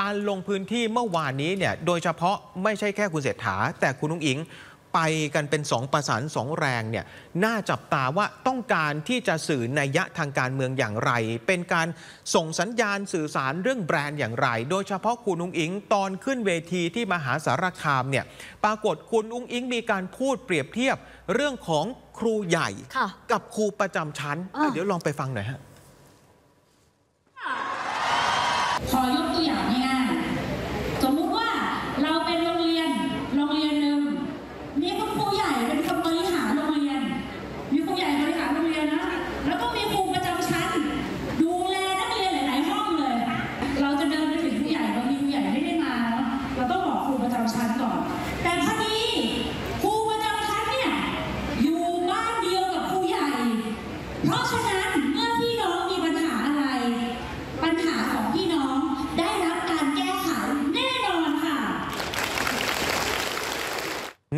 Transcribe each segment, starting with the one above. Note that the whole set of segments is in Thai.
การลงพื้นที่เมื่อวานนี้เนี่ยโดยเฉพาะไม่ใช่แค่คุณเศรษฐา แต่คุณนุ้งอิง ไปกันเป็นสองประสานสองแรงเนี่ยน่าจับตาว่าต้องการที่จะสื่อนัยยะทางการเมืองอย่างไร เป็นการส่งสัญญาณสื่อสารเรื่องแบรนด์อย่างไร โดยเฉพาะคุณอุ้งอิง ตอนขึ้นเวทีที่มหาสารคามเนี่ยปรากฏคุณอุ้งอิง มีการพูดเปรียบเทียบเรื่องของครูใหญ่ กับครูประจำชั้นเดี๋ยวลองไปฟังหน่อยฮะ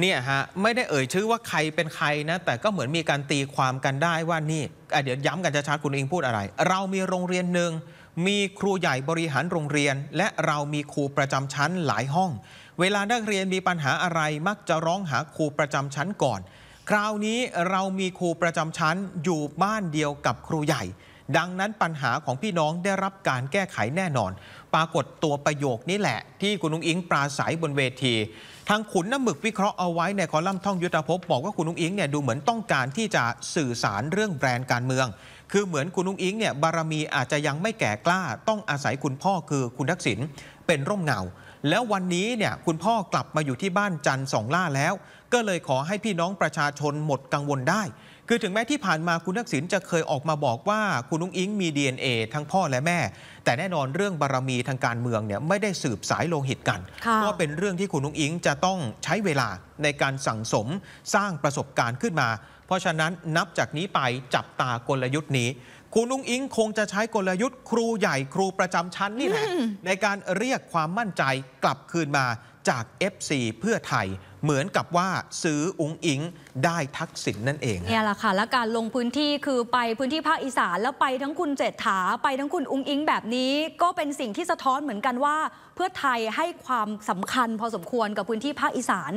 เนี่ยฮะไม่ได้เอ่ยชื่อว่าใครเป็นใครนะ แต่ก็เหมือนมีการตีความกันได้ว่านี่เดี๋ยวย้ำกันชัดๆคุณเองพูดอะไร เรามีโรงเรียนหนึ่งมีครูใหญ่บริหารโรงเรียน และเรามีครูประจำชั้นหลายห้อง เวลานักเรียนมีปัญหาอะไรมักจะร้องหาครูประจำชั้นก่อน คราวนี้เรามีครูประจำชั้นอยู่บ้านเดียวกับครูใหญ่ดังนั้นปัญหาของพี่น้องได้รับการแก้ไขแน่นอน ปรากฏตัวประโยคนี้แหละที่คุณนุ้งอิงปราศัยบนเวที ทางขุนน้ำหมึกวิเคราะห์เอาไว้ในคอลัมน์ท่องยุทธภพ บอกว่าคุณนุ้งอิงเนี่ยดูเหมือนต้องการที่จะสื่อสารเรื่องแบรนด์การเมืองคือเหมือนคุณนุ้งอิงเนี่ยบารมีอาจจะยังไม่แก่กล้าต้องอาศัยคุณพ่อคือคุณทักษิณเป็นร่มเงาแล้ววันนี้เนี่ยคุณพ่อกลับมาอยู่ที่บ้านจันทร์สองล่าแล้ว ก็เลยขอให้พี่น้องประชาชนหมดกังวลได้คือถึงแม้ที่ผ่านมาคุณทักษิณจะเคยออกมาบอกว่าคุณลุงอิงมี DNA ทั้งพ่อและแม่ แต่แน่นอนเรื่องบารรมีทางการเมืองเนี่ยไม่ได้สืบสายโลหิตกันก็เป็นเรื่องที่คุณลุงอิงจะต้องใช้เวลาในการสั่งสมสร้างประสบการณ์ขึ้นมา เพราะฉะนั้นนับจากนี้ไปจับตากลยุทธ์นี้ คุณลุงอิงคงจะใช้กลยุทธ์ครูใหญ่ครูประจำชั้นนี่แหละในการเรียกความมั่นใจกลับคืนมาจาก FC เพื่อไทยเหมือนกับว่าซื้ออุ้งอิงได้ทักษิณนนั่นเองเนี่ยแหละค่ะและการลงพื้นที่คือไปพื้นที่ภาคอีสาน แล้วไปทั้งคุณเจษฐา ไปทั้งคุณอุ้งอิง แบบนี้ ก็เป็นสิ่งที่สะท้อนเหมือนกันว่า เพื่อไทยให้ความสำคัญพอสมควรกับพื้นที่ภาคอีสาน